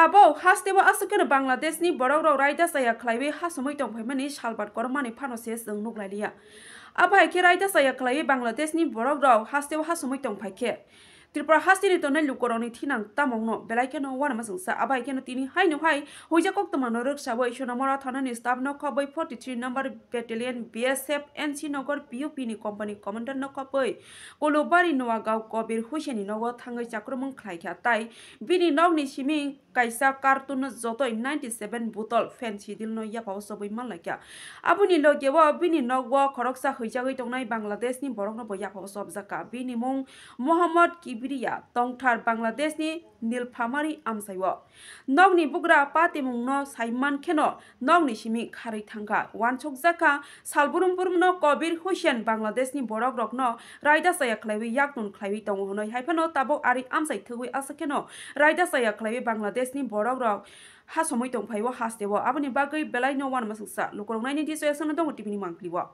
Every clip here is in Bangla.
abo hastewa asukena bangladeshni borok rok raida saya khlaiwi hasumoi tongphaimani salbat kormani phanose jeng nuklailiya abai ke raida saya khlaiwi bangladeshni borok rok hastewa hasumoi tongphaike Tripura হাসিনি তনে লুকরনি থিনাং তামংনো কেন ওয়ান মাসং আবাই কেন তিনি হাই নো হাই হইজা কক্তমান রক সাবো ইসোনামরা থানানি স্টাফ নক বই forty three number battalion BSF এনসি নগর পিউপি নি কোম্পানি কমান্ডার নক বই কলোবারি নোয়া গাঁও কবির হুইসেনি নগ থাঙ্গই চাক্রমণ খা তাই বিনি নি সিমিং কাইসা কার্টুন যতই নাইনটি সেভেন বোতল ফেন্সি দিল ইয়া ইয়াপাও সবই মান মানলাইকা আবুনি লগেও বিনি নগ খরকসা বাংলাদেশ নি তংনাই বাংলাদেশনি ইয়া বই সব জাকা বিনি মং মোহাম্মদ কিবি Siberia tongthar Bangladesh ni nilphamari amsaiwa nongni bugra patimung no saiman kheno nongni simi kari thangka wanchok jaka salburumpurum no Kabir Hussein Bangladesh ni borok rok no raida saya khlaiwi yaknun khlaiwi tong honoi haifano tabok ari amsai thugui asa kheno raida saya khlaiwi Bangladesh ni borok rok ha somoi tong phaiwa hasdewo aboni bagai belai no wan masuksa lokorong nai ni disoyasana dong tibini mangkliwa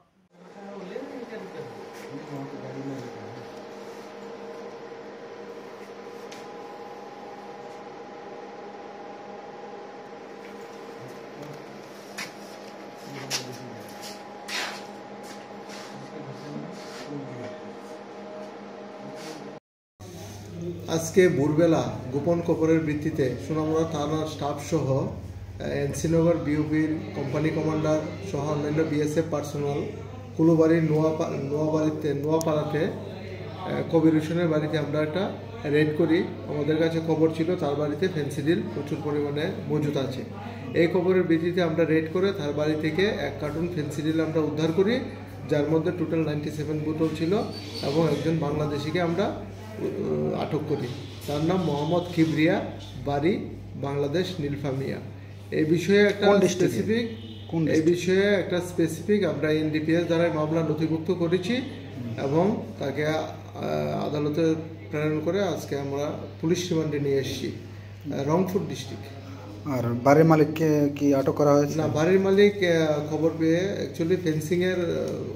আজকে ভোরবেলা গোপন খবরের ভিত্তিতে সোনামুড়া থানার স্টাফসহ এনসিনগর বিউপির কোম্পানি কমান্ডার সহ অন্যান্য বিএসএফ পার্সোনাল কুলুবাড়ির নোয়াপা নোয়াবাড়িতে নোয়াপাড়াতে কবির হোসেনের বাড়িতে আমরা একটা রেড করি আমাদের কাছে খবর ছিল তার বাড়িতে ফেন্সিডিল প্রচুর পরিমাণে মজুত আছে এই খবরের ভিত্তিতে আমরা রেড করে তার বাড়ি থেকে এক কার্টুন ফেন্সিডিল আমরা উদ্ধার করি যার মধ্যে টোটাল নাইনটি সেভেন বোতল ছিল এবং একজন বাংলাদেশিকে আমরা আটক করি তার নাম মোহাম্মদ কিবরিয়া বাড়ি বাংলাদেশ নীলফামিয়া এই বিষয়ে একটা স্পেসিফিক এই বিষয়ে একটা স্পেসিফিক আমরা এনডিপিএস দ্বারা মামলা নথিভুক্ত করেছি এবং তাকে আদালতে প্রেরণ করে আজকে আমরা পুলিশ রিমান্ডে নিয়ে এসেছি রংপুর ডিস্ট্রিক্ট আর বাড়ির মালিককে কি আটক করা হয়েছে না বাড়ির মালিক খবর পেয়ে অ্যাকচুয়ালি ফেন্সিংয়ের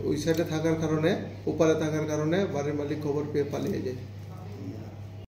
ওই সাইডে থাকার কারণে ওপারে থাকার কারণে বাড়ির মালিক খবর পেয়ে পালিয়ে যায়